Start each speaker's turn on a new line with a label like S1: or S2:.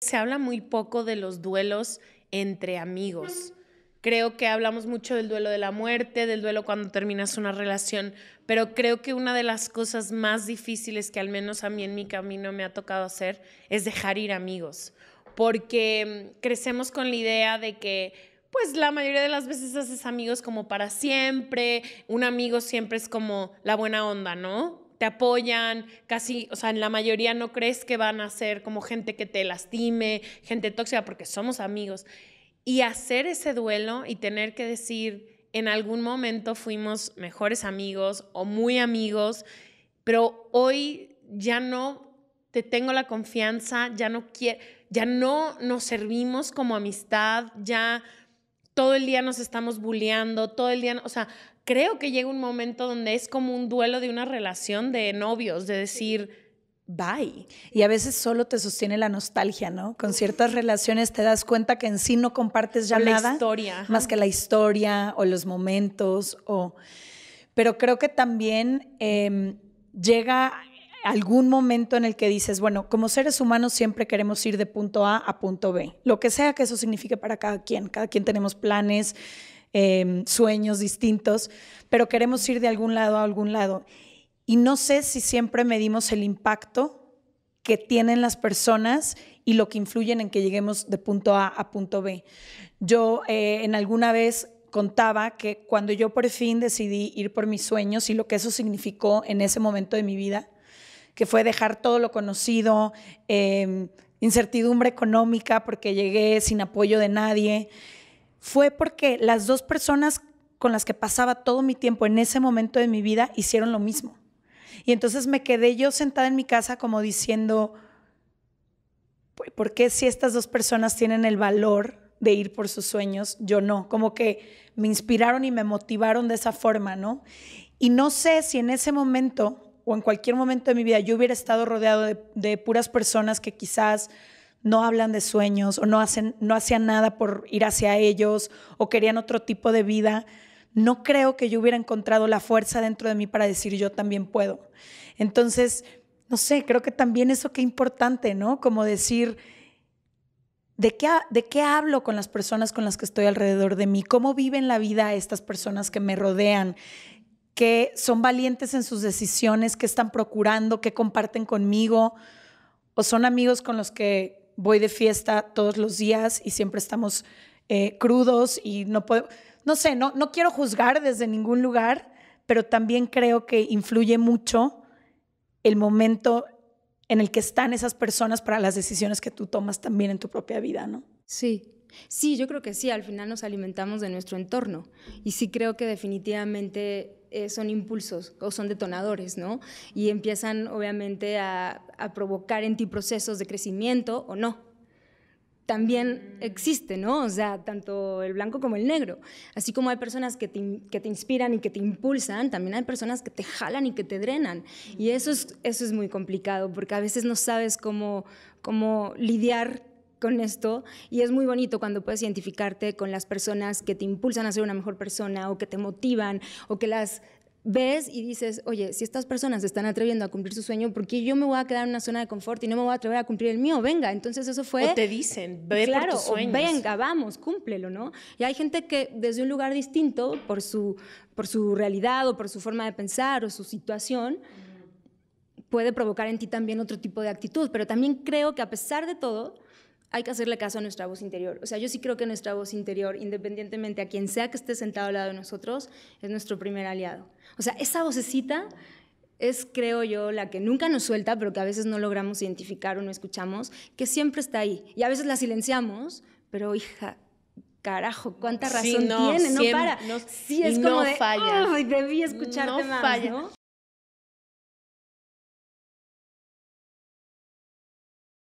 S1: Se habla muy poco de los duelos entre amigos. Creo que hablamos mucho del duelo de la muerte, del duelo cuando terminas una relación, pero creo que una de las cosas más difíciles que al menos a mí en mi camino me ha tocado hacer es dejar ir amigos, porque mm, crecemos con la idea de que pues la mayoría de las veces haces amigos como para siempre, un amigo siempre es como la buena onda, ¿no? te apoyan, casi, o sea, en la mayoría no crees que van a ser como gente que te lastime, gente tóxica, porque somos amigos. Y hacer ese duelo y tener que decir, en algún momento fuimos mejores amigos o muy amigos, pero hoy ya no te tengo la confianza, ya no ya no nos servimos como amistad, ya todo el día nos estamos bulleando, todo el día, o sea, creo que llega un momento donde es como un duelo de una relación de novios, de decir... Bye.
S2: Y a veces solo te sostiene la nostalgia, ¿no? Con ciertas relaciones te das cuenta que en sí no compartes ya la nada. Historia. Más que la historia o los momentos o... Pero creo que también em, llega algún momento en el que dices, bueno, como seres humanos siempre queremos ir de punto A a punto B, lo que sea que eso signifique para cada quien, cada quien tenemos planes, em, sueños distintos, pero queremos ir de algún lado a algún lado. Y no sé si siempre medimos el impacto que tienen las personas y lo que influyen en que lleguemos de punto A a punto B. Yo eh, en alguna vez contaba que cuando yo por fin decidí ir por mis sueños y lo que eso significó en ese momento de mi vida, que fue dejar todo lo conocido, em, incertidumbre económica porque llegué sin apoyo de nadie, fue porque las dos personas con las que pasaba todo mi tiempo en ese momento de mi vida hicieron lo mismo. Y entonces me quedé yo sentada en mi casa como diciendo, pues, ¿por qué si estas dos personas tienen el valor de ir por sus sueños, yo no? Como que me inspiraron y me motivaron de esa forma, ¿no? Y no sé si en ese momento o en cualquier momento de mi vida yo hubiera estado rodeado de, puras personas que quizás no hablan de sueños o no, hacen, no hacían nada por ir hacia ellos o querían otro tipo de vida, no creo que yo hubiera encontrado la fuerza dentro de mí para decir yo también puedo. Entonces, no sé, creo que también eso que importante, ¿no? Como decir, ¿de qué, ¿de qué hablo con las personas con las que estoy alrededor de mí? ¿Cómo viven la vida estas personas que me rodean? que son valientes en sus decisiones, que están procurando, que comparten conmigo, o son amigos con los que voy de fiesta todos los días y siempre estamos eh, crudos y no puedo, no sé, no, no quiero juzgar desde ningún lugar, pero también creo que influye mucho el momento en el que están esas personas para las decisiones que tú tomas también en tu propia vida, ¿no? Sí,
S3: Sí, yo creo que sí, al final nos alimentamos de nuestro entorno y sí creo que definitivamente eh, son impulsos o son detonadores, ¿no? Y empiezan obviamente a, provocar en ti procesos de crecimiento o no, también existe, ¿no? O sea, tanto el blanco como el negro. Así como hay personas que te, que te, inspiran y que te impulsan, también hay personas que te jalan y que te drenan. Y eso es, eso es muy complicado porque a veces no sabes cómo, cómo lidiar con esto y es muy bonito cuando puedes identificarte con las personas que te impulsan a ser una mejor persona o que te motivan o que las ves y dices, oye, si estas personas se están atreviendo a cumplir su sueño, ¿por qué yo me voy a quedar en una zona de confort y no me voy a atrever a cumplir el mío? Venga, entonces eso fue... O te dicen, ve claro, por venga, vamos, cúmplelo, ¿no? Y hay gente que desde un lugar distinto, por su, por su realidad o por su forma de pensar o su situación, puede provocar en ti también otro tipo de actitud. Pero también creo que a pesar de todo, hay que hacerle caso a nuestra voz interior. O sea, yo sí creo que nuestra voz interior, independientemente a quien sea que esté sentado al lado de nosotros, es nuestro primer aliado. O sea, esa vocecita es, creo yo, la que nunca nos suelta, pero que a veces no logramos identificar o no escuchamos, que siempre está ahí. Y a veces la silenciamos, pero hija, carajo, cuánta razón no, tiene, no para. sí, es como de, falla. debí escucharte no más,